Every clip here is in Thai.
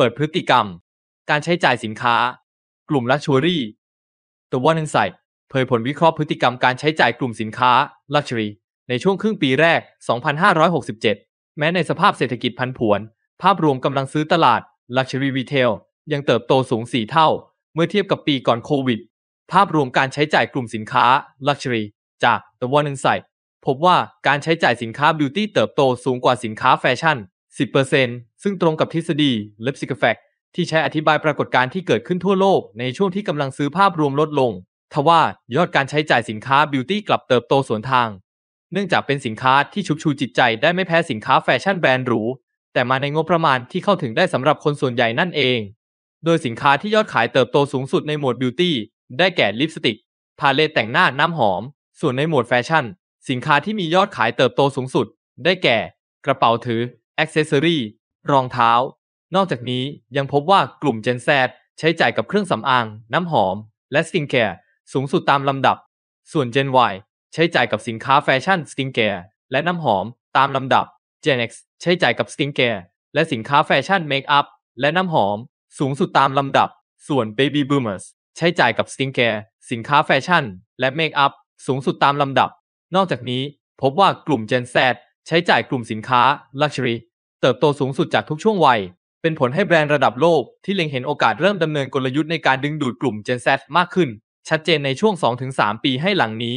เปิดพฤติกรรม การใช้จ่ายสินค้า กลุ่มลักชัวรี่ตัวว n น i n นไซต์เผยผลวิเคราะห์พฤติกรรมการใช้จ่ายกลุ่มสินค้าลักชัวรี่ในช่วงครึ่งปีแรก 2567 แม้ในสภาพเศรษฐกิจพันผวน ภาพรวมกำลังซื้อตลาดลักชัวรี่รีเทลยังเติบโตสูง 4 เท่า เมื่อเทียบกับปีก่อนโควิด ภาพรวมการใช้จ่ายกลุ่มสินค้าลักชัวรี่จากตัวว n น i n นไซต์พบว่าการใช้จ่ายสินค้าบิวตี้เติบโตสูงกว่าสินค้าแฟชั่น10%ซึ่งตรงกับทฤษฎี l i p s i c f e c t ที่ใช้อธิบายปรากฏการณ์ที่เกิดขึ้นทั่วโลกในช่วงที่กำลังซื้อภาพรวมลดลง ทว่ายอดการใช้จ่ายสินค้าบิวตี้กลับเติบโตสวนทาง เนื่องจากเป็นสินค้าที่ชุบชูจิตใจได้ไม่แพ้สินค้าแฟชั่นแบรนด์หรู แต่มาในงบประมาณที่เข้าถึงได้สำหรับคนส่วนใหญ่นั่นเอง โดยสินค้าที่ยอดขายเติบโตสูงสุดในหมวดบิวตี้ได้แก่ลิปสติกพาเลตแต่งหน้า น้ำหอม ส่วนในหมวดแฟชั่น สินค้าที่มียอดขายเติบโตสูงสุด ได้แก่ กระเป๋าถืออ็อกเซสซอรี่รองเท้า นอกจากนี้ยังพบว่ากลุ่ม Gen Z ใช้จ่ายกับเครื่องสำอาง น้ำหอมและสกินแคร์สูงสุดตามลำดับ ส่วน Gen Y ใช้จ่ายกับสินค้าแฟชั่นสกินแคร์และน้ำหอม ตามลำดับ Gen X ใช้จ่ายกับสกินแคร์และสินค้าแฟชั่นเมคอัพและน้ำหอม สูงสุดตามลำดับ ส่วน Baby Boomers ใช้จ่ายกับสกินแคร์สินค้าแฟชั่น และเมคอัพสูงสุดตามลำดับ นอกจากนี้พบว่ากลุ่ม Gen Z ใช้จ่ายกลุ่มสินค้า Luxury เติบโตสูงสุดจากทุกช่วงวัย เป็นผลให้แบรนด์ระดับโลก ที่เล็งเห็นโอกาสเริ่มดำเนินกลยุทธ์ในการดึงดูดกลุ่ม Gen Z มากขึ้น ชัดเจนในช่วง 2-3 ปีให้หลังนี้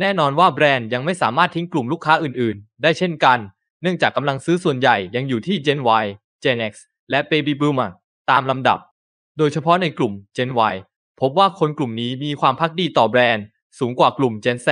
แน่นอนว่าแบรนด์ยังไม่สามารถทิ้งกลุ่มลูกค้าอื่น ๆ ได้เช่นกัน เนื่องจากกำลังซื้อส่วนใหญ่ยังอยู่ที่ Gen Y Gen X และ Baby Boomer ตามลำดับ โดยเฉพาะในกลุ่ม Gen Y พบว่าคนกลุ่มนี้มีความพักดีต่อแบรนด์สูงกว่ากลุ่ม Gen Z